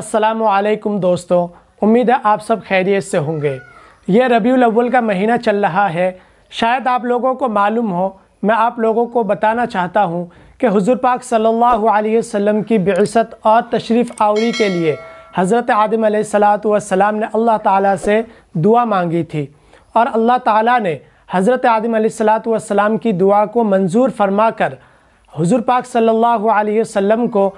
असलकुम दोस्तों उम्मीद है आप सब खैरियत से होंगे यह रबी अव्वल का महीना चल रहा है शायद आप लोगों को मालूम हो मैं आप लोगों को बताना चाहता हूँ कि हुजूर पाक सल्लल्लाहु अलैहि वसल्लम की बेसत और तशरीफ़ आवरी के लिए हज़रत आदम सलाम ने अल्लाह ताला से दुआ मांगी थी और अल्लाह ताला ने हज़रत आदम सलाम की दुआ को मंजूर फरमा कर हज़ुर पाक सल्ला वसम को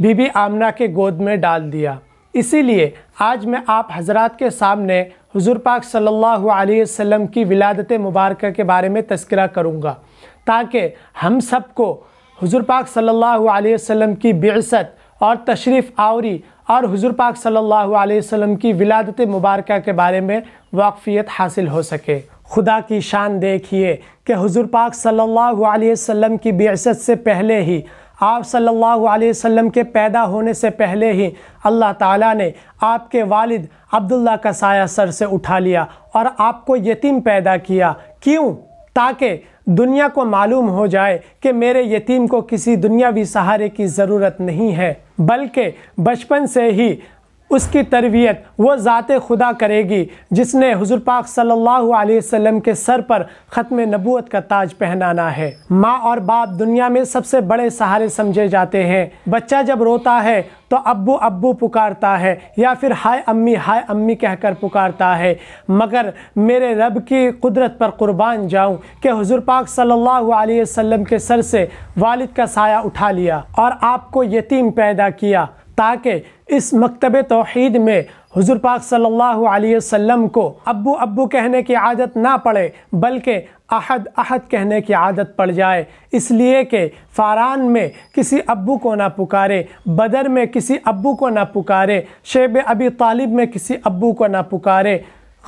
बीबी आमना के गोद में डाल दिया इसीलिए आज मैं आप हजरात के सामने हुजूर पाक सल्लल्लाहु अलैहि वसल्लम की विलादत मुबारक के बारे में तस्करा करूँगा ताकि हम सबको हुजूर पाक सल्लल्लाहु अलैहि वसल्लम की बेसत और तशरीफ़ आवरी और हुजूर पाक सल्लल्लाहु अलैहि वसल्लम की विलादत मुबारक के बारे में वाकफ़ियत हासिल हो सके खुदा की शान देखिए कि हुजूर पाक सल्लल्लाहु अलैहि वसल्लम की बेसत से पहले ही आप सल्लल्लाहु अलैहि वसल्लम के पैदा होने से पहले ही अल्लाह ताला ने आपके वालिद अब्दुल्ला का साया सर से उठा लिया और आपको यतीम पैदा किया क्यों ताकि दुनिया को मालूम हो जाए कि मेरे यतीम को किसी दुनियावी सहारे की ज़रूरत नहीं है बल्कि बचपन से ही उसकी तरबियत वह ज़ात खुदा करेगी जिसने हज़ुर पाक सल्लल्लाहु अलैहि वसल्लम के सर पर ख़त्म नबूत का ताज पहनाना है माँ और बाप दुनिया में सबसे बड़े सहारे समझे जाते हैं बच्चा जब रोता है तो अब्बू अब्बू पुकारता है या फिर हाय अम्मी हाय अम्मी कहकर पुकारता है मगर मेरे रब की कुदरत पर कुर्बान जाऊं कि हुजूर पाक सल्लल्लाहु अलैहि वसल्लम के सर से वालिद का साया उठा लिया और आपको यतीम पैदा किया ताकि इस मकतब तोहद में हजूर पाक सल्लल्लाहु अलैहि वसल्लम को अब्बू अब्बू कहने की आदत ना पड़े बल्कि अहद अहद कहने की आदत पड़ जाए इसलिए कि फ़ारान में किसी अब्बू को ना पुकारे बदर में किसी अब्बू को ना पुकारे शेब अबी तालिब में किसी अब्बू को ना पुकारे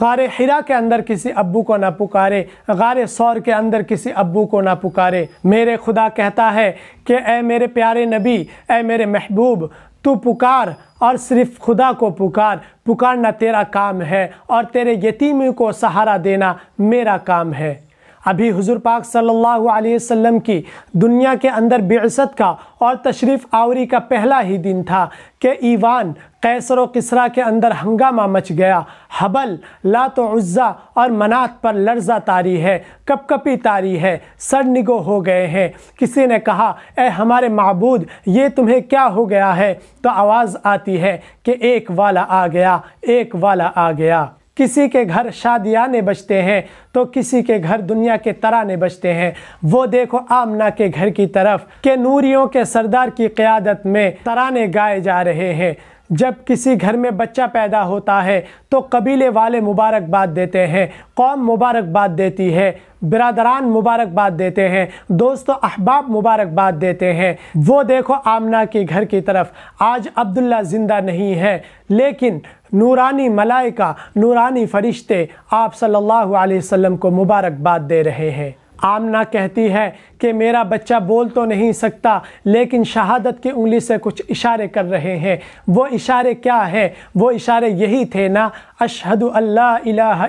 गार हिरा के अंदर किसी अब्बू को ना पुकारे गार सौर के अंदर किसी अब्बू को ना पुकारे मेरे खुदा कहता है कि ए मेरे प्यारे नबी ए मेरे महबूब तू पुकार और सिर्फ खुदा को पुकार पुकारना तेरा काम है और तेरे यतीम को सहारा देना मेरा काम है अभी हुजूर पाक सल्लल्लाहु अलैहि वसल्लम की दुनिया के अंदर बेसत का और तशरीफ़ आवरी का पहला ही दिन था कि ईवान कैसर किसरा के अंदर हंगामा मच गया हबल लात उज़्ज़ा और मनात पर लर्जा तारी है कपकपी तारी है सरनिगो हो गए हैं किसी ने कहा ए हमारे मबूद ये तुम्हें क्या हो गया है तो आवाज़ आती है कि एक वाला आ गया एक वाला आ गया किसी के घर शादियाने बजते हैं तो किसी के घर दुनिया के तराने बजते हैं वो देखो आमना के घर की तरफ के नूरियों के सरदार की क़्यादत में तराने गाए जा रहे हैं जब किसी घर में बच्चा पैदा होता है तो कबीले वाले मुबारकबाद देते हैं कौम मुबारकबाद देती है बिरादरान मुबारकबाद देते हैं दोस्तों अहबाब मुबारकबाद देते हैं वो देखो आमना के घर की तरफ आज अब्दुल्ला ज़िंदा नहीं है लेकिन नूरानी मलाइका नूरानी फरिश्ते आप सल्लल्लाहु अलैहि वसल्लम को मुबारकबाद दे रहे हैं आमना कहती है कि मेरा बच्चा बोल तो नहीं सकता लेकिन शहादत की उंगली से कुछ इशारे कर रहे हैं वो इशारे क्या हैं वो इशारे यही थे ना अशहद अल्लाह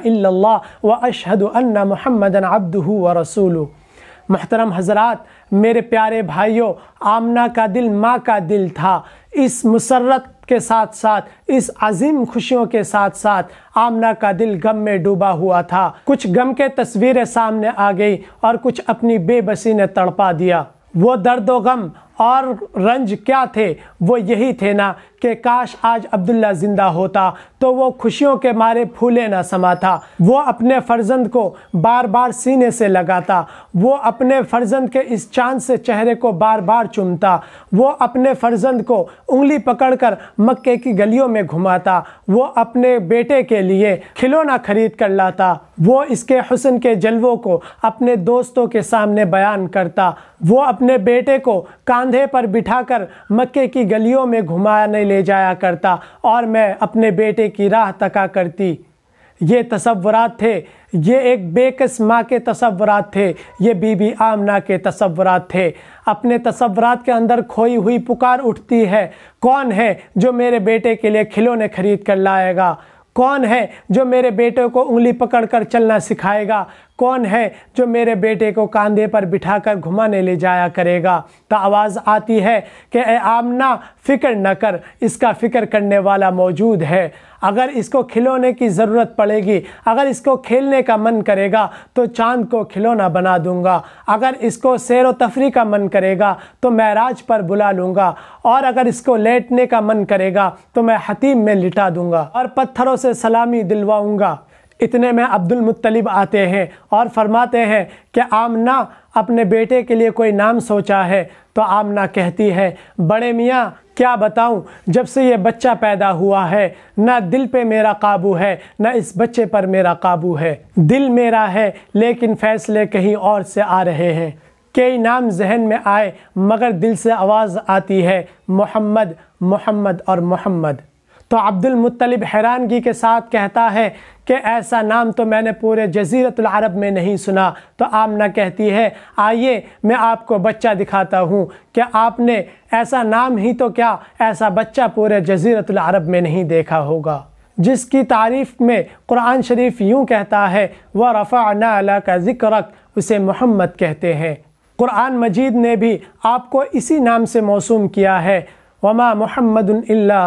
व अशहद अन्ना मोहम्मद अब्दू व रसूलू मोहतरम हजरात मेरे प्यारे भाइयों आमना का दिल माँ का दिल था इस मुसरत के साथ साथ इस अजीम खुशियों के साथ साथ आमना का दिल गम में डूबा हुआ था कुछ गम के तस्वीरें सामने आ गई और कुछ अपनी बेबसी ने तड़पा दिया वो दर्द व गम और रंज क्या थे वो यही थे ना कि काश आज अब्दुल्ला ज़िंदा होता तो वो खुशियों के मारे फूले ना समाता वो अपने फ़र्जंद को बार बार सीने से लगाता वो अपने फ़र्जंद के इस चांद से चेहरे को बार बार चुमता वो अपने फ़र्जंद को उंगली पकड़कर मक्के की गलियों में घुमाता वो अपने बेटे के लिए खिलौना खरीद कर लाता वो इसके हुसन के जलवों को अपने दोस्तों के सामने बयान करता वो अपने बेटे को कान कंधे पर बिठाकर मक्के की गलियों में घुमाने ले जाया करता और मैं अपने बेटे की राह तका करती ये तस्वुरात थे ये एक बेकस माँ के तस्वुरात थे ये बीबी आमना के तस्वुरात थे अपने तस्वुरात के अंदर खोई हुई पुकार उठती है कौन है जो मेरे बेटे के लिए खिलौने खरीद कर लाएगा कौन है जो मेरे बेटे को उंगली पकड़कर चलना सिखाएगा कौन है जो मेरे बेटे को कांधे पर बिठाकर घुमाने ले जाया करेगा तो आवाज़ आती है कि ए आमना फ़िक्र न कर इसका फ़िक्र करने वाला मौजूद है अगर इसको खिलौने की ज़रूरत पड़ेगी अगर इसको खेलने का मन करेगा तो चांद को खिलौना बना दूंगा अगर इसको सैर व तफरी का मन करेगा तो मैराज पर बुला लूँगा और अगर इसको लेटने का मन करेगा तो मैं हतीम में लिटा दूंगा और पत्थरों से सलामी दिलवाऊँगा इतने में अब्दुल मुत्तलिब आते हैं और फरमाते हैं कि आमना अपने बेटे के लिए कोई नाम सोचा है तो आमना कहती है बड़े मियाँ क्या बताऊं जब से ये बच्चा पैदा हुआ है ना दिल पे मेरा काबू है ना इस बच्चे पर मेरा काबू है दिल मेरा है लेकिन फ़ैसले कहीं और से आ रहे हैं कई नाम जहन में आए मगर दिल से आवाज़ आती है मोहम्मद मोहम्मद और मोहम्मद तो अब्दुल मुत्तलिब हैरानगी के साथ कहता है कि ऐसा नाम तो मैंने पूरे जजीरतुल अरब में नहीं सुना तो आमना कहती है आइए मैं आपको बच्चा दिखाता हूँ कि आपने ऐसा नाम ही तो क्या ऐसा बच्चा पूरे जजीरतुल अरब में नहीं देखा होगा जिसकी तारीफ़ में कुरान शरीफ यूँ कहता है वह रफ़ा ना का ज़िक्रक उसे मोहम्मद कहते हैं कुरान मजीद ने भी आपको इसी नाम से मौसू किया है वमा मोहम्मद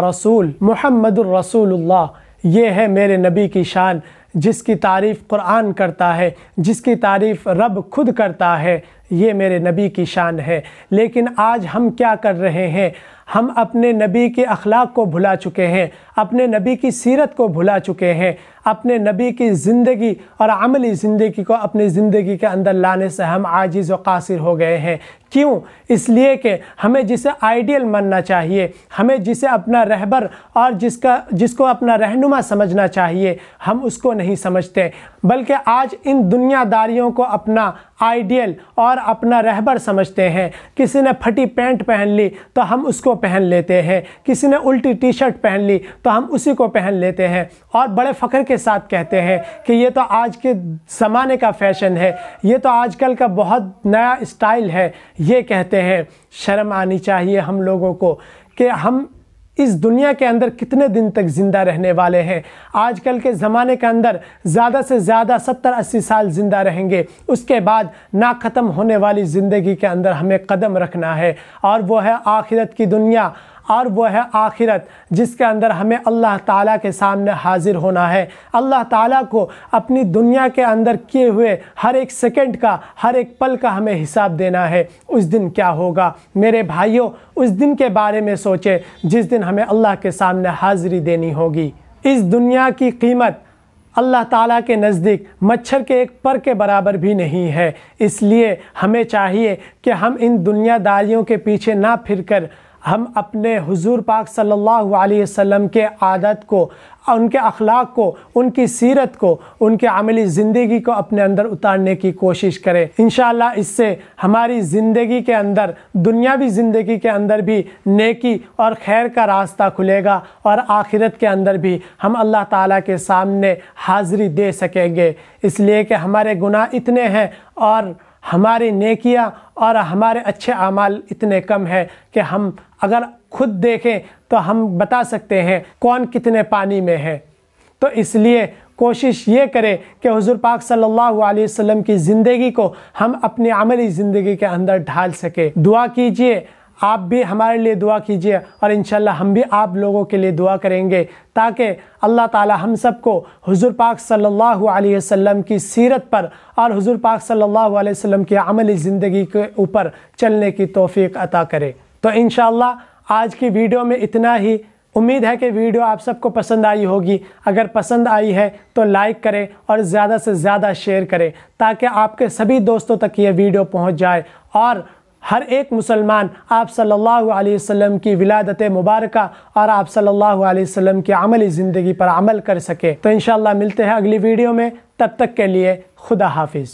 रसूल मोहम्मद रसूलुल्लाह ये है मेरे नबी की शान जिसकी तारीफ़ कुरान करता है जिसकी तारीफ़ रब खुद करता है ये मेरे नबी की शान है लेकिन आज हम क्या कर रहे हैं हम अपने नबी के अखलाक को भुला चुके हैं अपने नबी की सीरत को भुला चुके हैं अपने नबी की ज़िंदगी और अमली ज़िंदगी को अपनी ज़िंदगी के अंदर लाने से हम आजिज़ व कासिर हो गए हैं क्यों इसलिए कि हमें जिसे आइडियल मानना चाहिए हमें जिसे अपना रहबर और जिसका जिसको अपना रहनुमा समझना चाहिए हम उसको नहीं समझते बल्कि आज इन दुनियादारियों को अपना आइडियल और अपना रहबर समझते हैं किसी ने फटी पैंट पहन ली तो हम उसको पहन लेते हैं किसी ने उल्टी टी शर्ट पहन ली तो हम उसी को पहन लेते हैं और बड़े फ़ख्र के साथ कहते हैं कि ये तो आज के ज़माने का फ़ैशन है ये तो आजकल का बहुत नया स्टाइल है ये कहते हैं शर्म आनी चाहिए हम लोगों को कि हम इस दुनिया के अंदर कितने दिन तक ज़िंदा रहने वाले हैं आजकल के ज़माने के अंदर ज़्यादा से ज़्यादा सत्तर अस्सी साल ज़िंदा रहेंगे उसके बाद ना ख़त्म होने वाली ज़िंदगी के अंदर हमें कदम रखना है और वो है आखिरत की दुनिया और वो है आखिरत जिसके अंदर हमें अल्लाह ताला के सामने हाजिर होना है अल्लाह ताला को अपनी दुनिया के अंदर किए हुए हर एक सेकंड का हर एक पल का हमें हिसाब देना है उस दिन क्या होगा मेरे भाइयों उस दिन के बारे में सोचें जिस दिन हमें अल्लाह के सामने हाजिरी देनी होगी इस दुनिया की कीमत अल्लाह ताला के नज़दीक मच्छर के एक पर के बराबर भी नहीं है इसलिए हमें चाहिए कि हम इन दुनियादारियों के पीछे ना फिरकर हम अपने हुजूर पाक सल्लल्लाहु अलैहि वसल्लम के आदत को उनके अखलाक को उनकी सीरत को उनके अमली ज़िंदगी को अपने अंदर उतारने की कोशिश करें इन इससे हमारी ज़िंदगी के अंदर दुनियावी ज़िंदगी के अंदर भी नेकी और खैर का रास्ता खुलेगा और आखिरत के अंदर भी हम अल्लाह ताला के सामने हाज़िरी दे सकेंगे इसलिए कि हमारे गुनाह इतने हैं और हमारी नेकियां और हमारे अच्छे अमाल इतने कम हैं कि हम अगर खुद देखें तो हम बता सकते हैं कौन कितने पानी में है तो इसलिए कोशिश ये करें कि हुजूर पाक सल्लल्लाहु अलैहि वसल्लम की ज़िंदगी को हम अपनी अमली ज़िंदगी के अंदर ढाल सकें दुआ कीजिए आप भी हमारे लिए दुआ कीजिए और इन हम भी आप लोगों के लिए दुआ करेंगे ताकि अल्लाह ताला हम सब को हुजूर पाक सल्लल्लाहु अलैहि वसल्लम की सीरत पर और हुजूर पाक सल्लल्लाहु अलैहि वसल्लम की अमली ज़िंदगी के ऊपर चलने की तोफ़ी अता करे तो इन आज की वीडियो में इतना ही उम्मीद है कि वीडियो आप सबको पसंद आई होगी अगर पसंद आई है तो लाइक करें और ज़्यादा से ज़्यादा शेयर करें ताकि आपके सभी दोस्तों तक ये वीडियो पहुंच जाए और हर एक मुसलमान आप सल्लल्लाहु अलैहि वसल्लम की विलादत मुबारक और आप सल्लल्लाहु अलैहि वसल्लम की अमली ज़िंदगी पर अमल कर सके तो इन मिलते हैं अगली वीडियो में तब तक के लिए खुदा हाफिज़